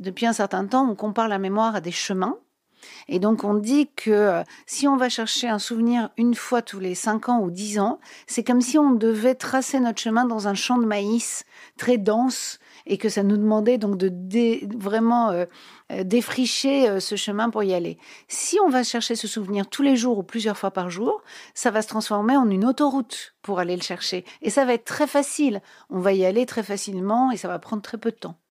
Depuis un certain temps, on compare la mémoire à des chemins. Et donc on dit que euh, si on va chercher un souvenir une fois tous les 5 ans ou 10 ans, c'est comme si on devait tracer notre chemin dans un champ de maïs très dense et que ça nous demandait donc de vraiment euh, euh, défricher ce chemin pour y aller. Si on va chercher ce souvenir tous les jours ou plusieurs fois par jour, ça va se transformer en une autoroute pour aller le chercher. Et ça va être très facile. On va y aller très facilement et ça va prendre très peu de temps.